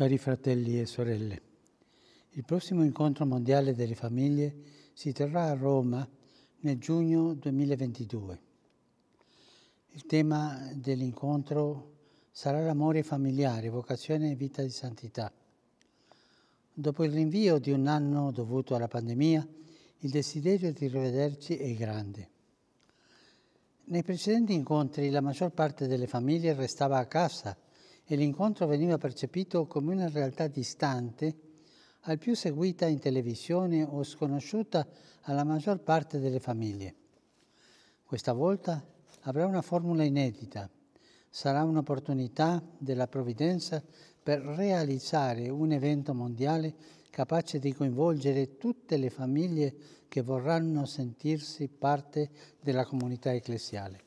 Cari fratelli e sorelle, il prossimo incontro mondiale delle famiglie si terrà a Roma nel giugno 2022. Il tema dell'incontro sarà l'amore familiare, vocazione e vita di santità. Dopo il rinvio di un anno dovuto alla pandemia, il desiderio di rivederci è grande. Nei precedenti incontri la maggior parte delle famiglie restava a casa e l'incontro veniva percepito come una realtà distante, al più seguita in televisione o sconosciuta alla maggior parte delle famiglie. Questa volta avrà una formula inedita. Sarà un'opportunità della provvidenza per realizzare un evento mondiale capace di coinvolgere tutte le famiglie che vorranno sentirsi parte della comunità ecclesiale.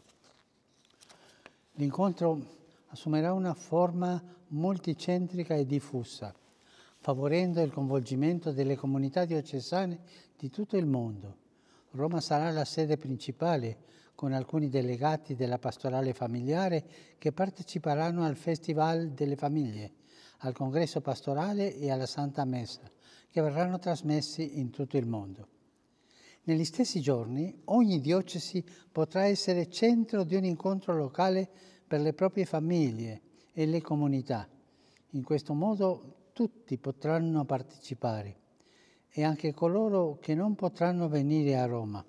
L'incontro assumerà una forma multicentrica e diffusa, favorendo il coinvolgimento delle comunità diocesane di tutto il mondo. Roma sarà la sede principale, con alcuni delegati della pastorale familiare che parteciperanno al Festival delle Famiglie, al congresso pastorale e alla Santa Messa, che verranno trasmessi in tutto il mondo. Negli stessi giorni ogni diocesi potrà essere centro di un incontro locale per le proprie famiglie e le comunità. In questo modo tutti potranno partecipare e anche coloro che non potranno venire a Roma.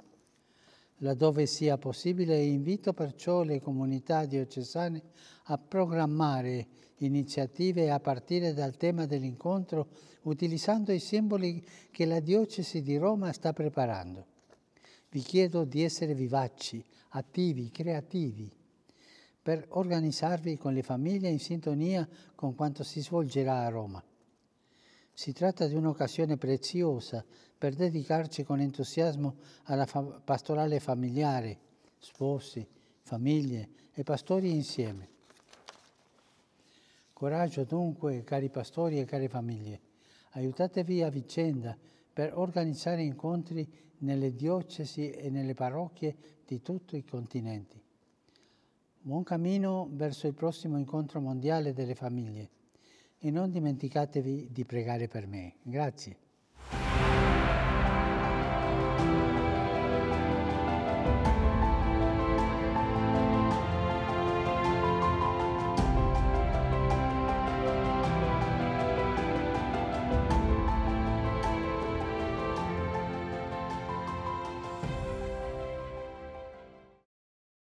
Laddove sia possibile invito perciò le comunità diocesane a programmare iniziative a partire dal tema dell'incontro utilizzando i simboli che la diocesi di Roma sta preparando. Vi chiedo di essere vivaci, attivi, creativi per organizzarvi con le famiglie in sintonia con quanto si svolgerà a Roma. Si tratta di un'occasione preziosa per dedicarci con entusiasmo alla fa pastorale familiare, sposi, famiglie e pastori insieme. Coraggio dunque, cari pastori e care famiglie, aiutatevi a vicenda per organizzare incontri nelle diocesi e nelle parrocchie di tutti i continenti buon cammino verso il prossimo incontro mondiale delle famiglie e non dimenticatevi di pregare per me. Grazie.